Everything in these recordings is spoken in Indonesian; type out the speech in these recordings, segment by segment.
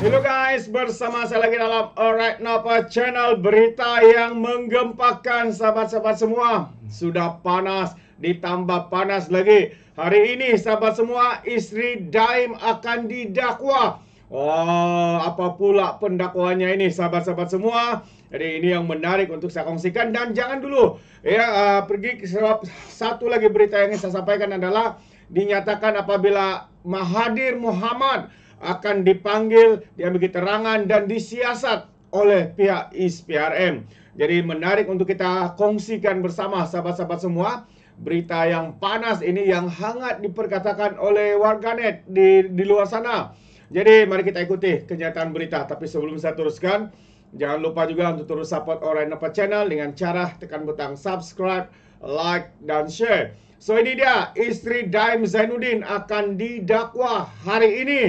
Halo guys, bersama saya lagi dalam Alright Napa Channel Berita yang menggempakan sahabat-sahabat semua Sudah panas, ditambah panas lagi Hari ini sahabat semua, istri Daim akan didakwa Oh, apa pula pendakwanya ini sahabat-sahabat semua Jadi ini yang menarik untuk saya kongsikan Dan jangan dulu ya uh, pergi ke satu lagi berita yang ingin saya sampaikan adalah Dinyatakan apabila Mahadir Muhammad akan dipanggil, diambil keterangan dan disiasat oleh pihak ISPRM. Jadi menarik untuk kita kongsikan bersama sahabat-sahabat semua berita yang panas ini yang hangat diperkatakan oleh warganet di di luar sana. Jadi mari kita ikuti kenyataan berita. Tapi sebelum saya teruskan, jangan lupa juga untuk terus support Orang Napa Channel dengan cara tekan butang subscribe, like, dan share. So ini dia, istri Daim Zainuddin akan didakwa hari ini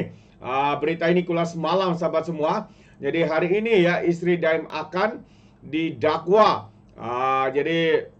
uh, berita ini keluar semalam sahabat semua. Jadi hari ini ya istri Daim akan didakwa. Uh, jadi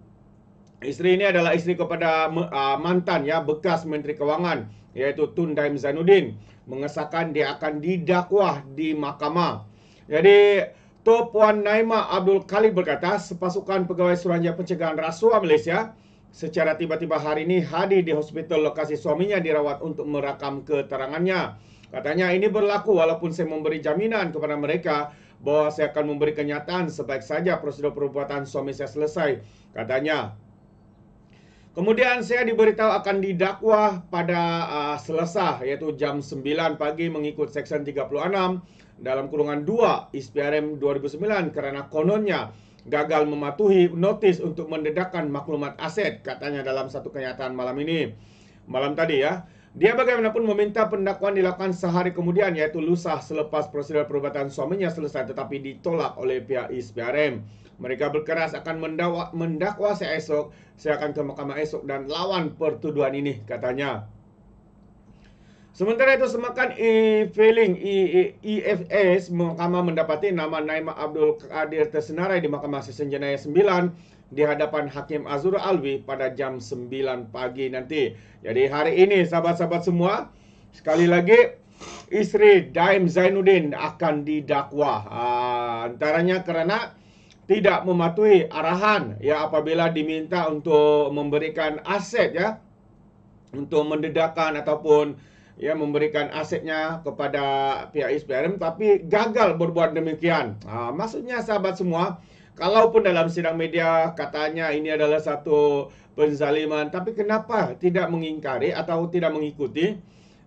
istri ini adalah istri kepada uh, mantan ya bekas menteri kewangan yaitu Tun Daim Zainuddin mengesahkan dia akan didakwa di mahkamah. Jadi Top Wan Naima Abdul Kali berkata, sepasukan pegawai Suruhanjaya Pencegahan Rasuah Malaysia secara tiba-tiba hari ini hadir di hospital lokasi suaminya dirawat untuk merakam keterangannya. Katanya ini berlaku walaupun saya memberi jaminan kepada mereka bahwa saya akan memberi kenyataan sebaik saja prosedur perbuatan suami saya selesai. Katanya, Kemudian saya diberitahu akan didakwa pada uh, Selasa yaitu jam 9 pagi mengikut seksen 36 dalam kurungan 2 ISPRM 2009 karena kononnya gagal mematuhi notis untuk mendedakan maklumat aset katanya dalam satu kenyataan malam ini. Malam tadi ya. Dia bagaimanapun meminta pendakwaan dilakukan sehari kemudian yaitu lusa selepas prosedur perubatan suaminya selesai tetapi ditolak oleh pihak ISPRM. Mereka berkeras akan mendakwa, mendakwa saya esok, saya akan ke mahkamah esok dan lawan pertuduhan ini katanya. Sementara itu semakan e filing IFS Mahkamah mendapati nama Naima Abdul Qadir tersenarai di Mahkamah Sesenjenaya 9 di hadapan Hakim Azura Alwi pada jam 9 pagi nanti. Jadi hari ini sahabat-sahabat semua, sekali lagi istri Daim Zainuddin akan didakwa. Uh, ah, antaranya karena tidak mematuhi arahan ya apabila diminta untuk memberikan aset ya untuk mendedahkan ataupun ya memberikan asetnya kepada pihak SPRM tapi gagal berbuat demikian. Ah, maksudnya sahabat semua, Kalaupun dalam sidang media katanya ini adalah satu penzaliman, tapi kenapa tidak mengingkari atau tidak mengikuti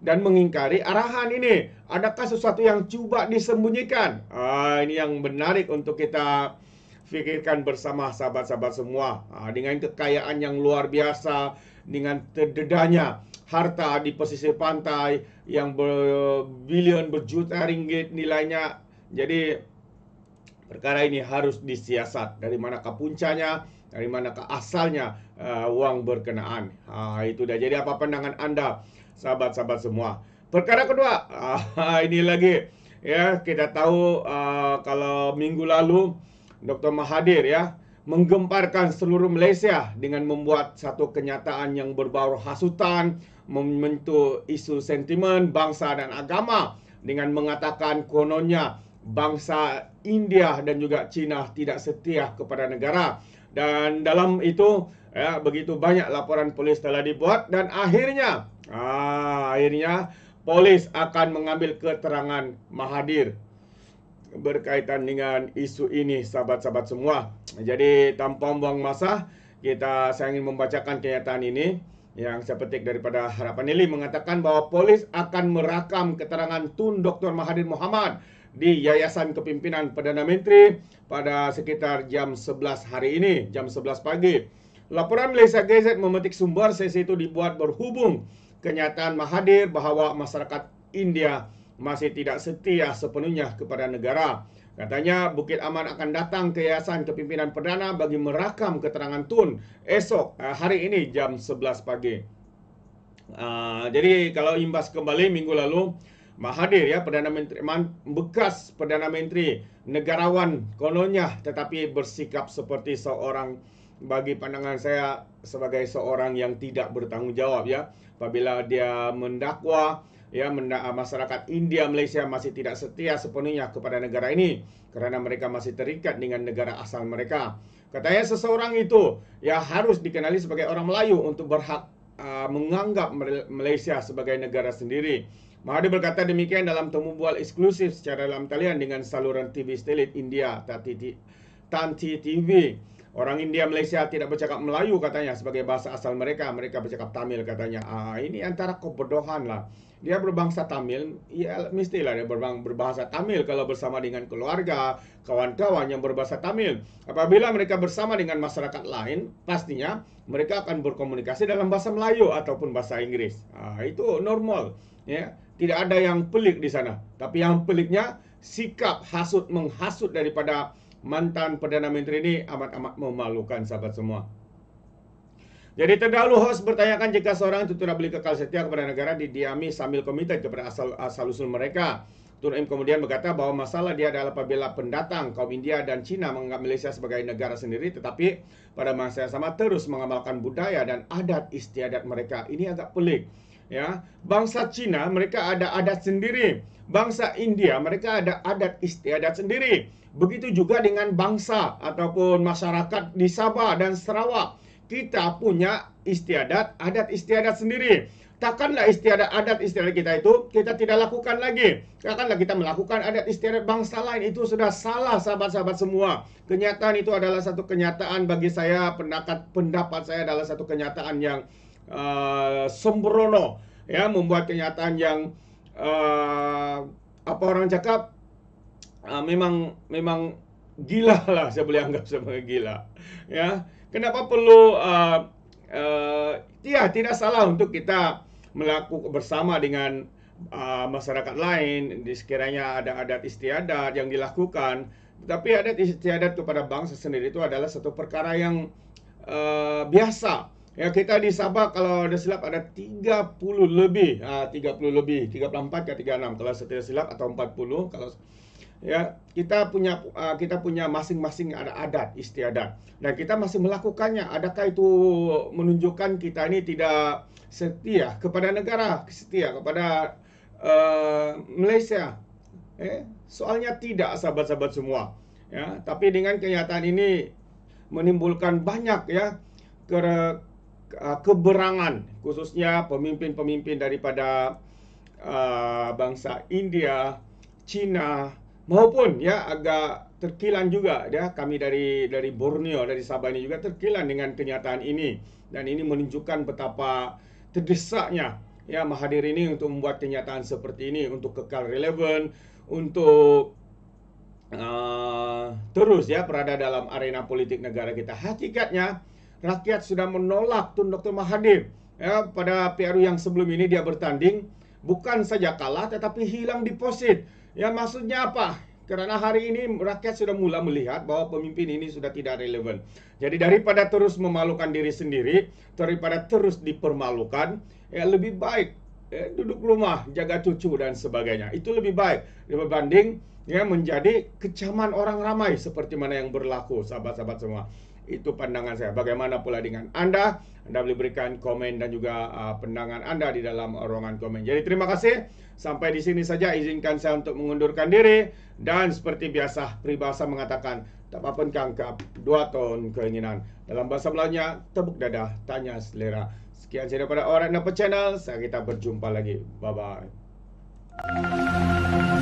dan mengingkari arahan ini? Adakah sesuatu yang cuba disembunyikan? Ah, ini yang menarik untuk kita fikirkan bersama sahabat-sahabat semua ah, dengan kekayaan yang luar biasa dengan terdedahnya harta di posisi pantai yang berbilion berjuta ringgit nilainya. Jadi perkara ini harus disiasat dari manakah puncanya dari manakah asalnya uh, wang berkenaan ha, itu dah jadi apa pandangan anda sahabat-sahabat semua perkara kedua ha, ini lagi ya kita tahu uh, kalau minggu lalu Dr Mahadir ya menggemparkan seluruh Malaysia dengan membuat satu kenyataan yang berbau hasutan membentuk isu sentimen bangsa dan agama dengan mengatakan kononnya bangsa India dan juga China tidak setia kepada negara. Dan dalam itu ya, begitu banyak laporan polis telah dibuat dan akhirnya ah, akhirnya polis akan mengambil keterangan mahadir berkaitan dengan isu ini sahabat-sahabat semua. Jadi tanpa buang masa kita saya ingin membacakan kenyataan ini. yang saya petik daripada Harapan Ini mengatakan bahwa polis akan merakam keterangan Tun Dr. Mahathir Mohamad di Yayasan Kepimpinan Perdana Menteri pada sekitar jam 11 hari ini, jam 11 pagi. Laporan Malaysia Gazette memetik sumber sesi itu dibuat berhubung kenyataan Mahathir bahwa masyarakat India masih tidak setia sepenuhnya kepada negara. Katanya Bukit Aman akan datang ke Yayasan Kepimpinan Perdana bagi merakam keterangan Tun esok eh, hari ini jam 11 pagi. Uh, jadi kalau imbas kembali minggu lalu, mahadir ya Perdana Menteri Man, bekas Perdana Menteri negarawan kononnya tetapi bersikap seperti seorang bagi pandangan saya sebagai seorang yang tidak bertanggungjawab ya apabila dia mendakwa ya ah, masyarakat India Malaysia masih tidak setia sepenuhnya kepada negara ini kerana mereka masih terikat dengan negara asal mereka. Katanya seseorang itu ya harus dikenali sebagai orang Melayu untuk berhak uh, menganggap Malaysia sebagai negara sendiri. Mahathir berkata demikian dalam temu bual eksklusif secara dalam talian dengan saluran TV Stelit India Tanti TV. Orang India Malaysia tidak bercakap Melayu katanya sebagai bahasa asal mereka. Mereka bercakap Tamil katanya. Ah, ini antara kebodohan lah. Dia berbangsa Tamil, ya mestilah dia berbang, berbahasa Tamil kalau bersama dengan keluarga, kawan-kawan yang berbahasa Tamil. Apabila mereka bersama dengan masyarakat lain, pastinya mereka akan berkomunikasi dalam bahasa Melayu ataupun bahasa Inggris. Ah, itu normal. Ya, tidak ada yang pelik di sana. Tapi yang peliknya sikap hasut menghasut daripada mantan Perdana Menteri ini amat-amat memalukan sahabat semua. Jadi terdahulu host bertanyakan jika seorang itu tidak beli kekal setia kepada negara didiami sambil komite kepada asal, asal usul mereka. Tun Im kemudian berkata bahwa masalah dia adalah apabila pendatang kaum India dan Cina menganggap Malaysia sebagai negara sendiri tetapi pada masa yang sama terus mengamalkan budaya dan adat istiadat mereka. Ini agak pelik ya bangsa Cina mereka ada adat sendiri bangsa India mereka ada adat istiadat sendiri begitu juga dengan bangsa ataupun masyarakat di Sabah dan Sarawak kita punya istiadat adat istiadat sendiri takkanlah istiadat adat istiadat kita itu kita tidak lakukan lagi takkanlah kita melakukan adat istiadat bangsa lain itu sudah salah sahabat-sahabat semua kenyataan itu adalah satu kenyataan bagi saya pendapat pendapat saya adalah satu kenyataan yang uh, sembrono ya membuat kenyataan yang uh, apa orang cakap uh, memang memang gila lah saya boleh anggap sebagai gila ya kenapa perlu uh, uh, ya tidak salah untuk kita melakukan bersama dengan uh, masyarakat lain di sekiranya ada adat istiadat yang dilakukan tetapi adat istiadat kepada bangsa sendiri itu adalah satu perkara yang uh, biasa Ya kita di Sabah kalau ada silap ada 30 lebih, ah, 30 lebih, 34 ke 36 kalau saya silap atau 40 kalau ya kita punya uh, kita punya masing-masing ada adat istiadat dan nah, kita masih melakukannya adakah itu menunjukkan kita ini tidak setia kepada negara setia kepada uh, Malaysia eh soalnya tidak sahabat-sahabat semua ya tapi dengan kenyataan ini menimbulkan banyak ya ke keberangan khususnya pemimpin-pemimpin daripada uh, bangsa India, Cina maupun ya agak terkilan juga ya kami dari dari Borneo dari Sabah ini juga terkilan dengan kenyataan ini dan ini menunjukkan betapa terdesaknya ya Mahadir ini untuk membuat kenyataan seperti ini untuk kekal relevan untuk uh, terus ya berada dalam arena politik negara kita hakikatnya rakyat sudah menolak Tun Dr. Mahathir ya, pada PRU yang sebelum ini dia bertanding bukan saja kalah tetapi hilang deposit. Ya maksudnya apa? Karena hari ini rakyat sudah mula melihat bahwa pemimpin ini sudah tidak relevan. Jadi daripada terus memalukan diri sendiri, daripada terus dipermalukan, ya lebih baik ya, duduk rumah, jaga cucu dan sebagainya. Itu lebih baik dibanding ya menjadi kecaman orang ramai seperti mana yang berlaku sahabat-sahabat semua. Itu pandangan saya. Bagaimana pula dengan anda? Anda boleh berikan komen dan juga uh, pandangan anda di dalam ruangan komen. Jadi terima kasih. Sampai di sini saja izinkan saya untuk mengundurkan diri. Dan seperti biasa, peribahasa mengatakan, tak apa pun kangkap, dua tahun keinginan. Dalam bahasa Melayunya, tepuk dada, tanya selera. Sekian saja daripada Orang Nampak Channel. Saya kita berjumpa lagi. Bye-bye. Música